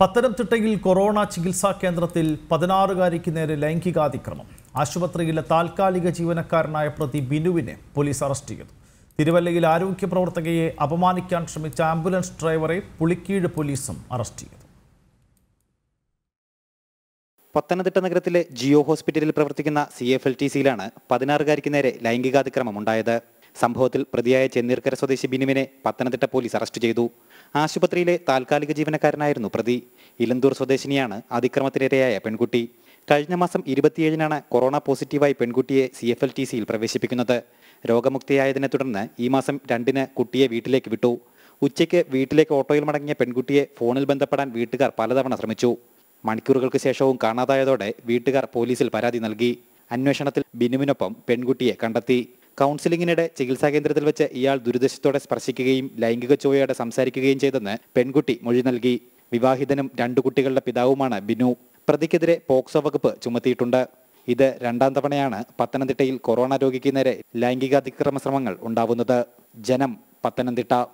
പത്തനംതിട്ടയിൽ കൊറോണ ചികിത്സാ കേന്ദ്രത്തിൽ പതിനാറുകാരിക്ക് നേരെ ലൈംഗികാതിക്രമം ആശുപത്രിയിലെ താൽക്കാലിക ജീവനക്കാരനായ പ്രതി ബിനുവിനെ പോലീസ് അറസ്റ്റ് ചെയ്തു തിരുവല്ലയിൽ ആരോഗ്യ പ്രവർത്തകയെ അപമാനിക്കാൻ ശ്രമിച്ച ആംബുലൻസ് ഡ്രൈവറെ പുളിക്കീഴ് പോലീസും അറസ്റ്റ് ചെയ്തു പത്തനംതിട്ട നഗരത്തിലെ ജിയോ ഹോസ്പിറ്റലിൽ പ്രവർത്തിക്കുന്ന സി എഫ് എൽ ടി സിയിലാണ് പതിനാറുകാരിക്ക് നേരെ ലൈംഗികാതിക്രമം ഉണ്ടായത് സംഭവത്തിൽ പ്രതിയായ ചെന്നീർക്കര സ്വദേശി ബിനുവിനെ പത്തനംതിട്ട പോലീസ് അറസ്റ്റ് ചെയ്തു ആശുപത്രിയിലെ താൽക്കാലിക ജീവനക്കാരനായിരുന്നു പ്രതി ഇലന്തൂർ സ്വദേശിനിയാണ് അതിക്രമത്തിനിരയായ പെൺകുട്ടി കഴിഞ്ഞ മാസം ഇരുപത്തിയേഴിനാണ് കൊറോണ പോസിറ്റീവായി പെൺകുട്ടിയെ സി എഫ് എൽ ടി സിയിൽ പ്രവേശിപ്പിക്കുന്നത് രോഗമുക്തിയായതിനെ തുടർന്ന് ഈ മാസം രണ്ടിന് കുട്ടിയെ വീട്ടിലേക്ക് വിട്ടു ഉച്ചയ്ക്ക് വീട്ടിലേക്ക് ഓട്ടോയിൽ മടങ്ങിയ പെൺകുട്ടിയെ ഫോണിൽ ബന്ധപ്പെടാൻ വീട്ടുകാർ പലതവണ ശ്രമിച്ചു മണിക്കൂറുകൾക്ക് ശേഷവും കാണാതായതോടെ വീട്ടുകാർ പോലീസിൽ പരാതി നൽകി അന്വേഷണത്തിൽ ബിനുവിനൊപ്പം പെൺകുട്ടിയെ കണ്ടെത്തി കൗൺസിലിങ്ങിനിടെ ചികിത്സാ കേന്ദ്രത്തിൽ വെച്ച് ഇയാൾ ദുരുദ്ദേശത്തോടെ സ്പർശിക്കുകയും ലൈംഗിക ചൊവ്വയോടെ സംസാരിക്കുകയും ചെയ്തെന്ന് പെൺകുട്ടി മൊഴി നൽകി വിവാഹിതനും രണ്ടു കുട്ടികളുടെ പിതാവുമാണ് ബിനു പ്രതിക്കെതിരെ പോക്സോ വകുപ്പ് ചുമത്തിയിട്ടുണ്ട് ഇത് രണ്ടാം തവണയാണ് പത്തനംതിട്ടയിൽ കൊറോണ രോഗിക്ക് നേരെ ലൈംഗികാതിക്രമ ശ്രമങ്ങൾ ഉണ്ടാവുന്നത് ജനം പത്തനംതിട്ട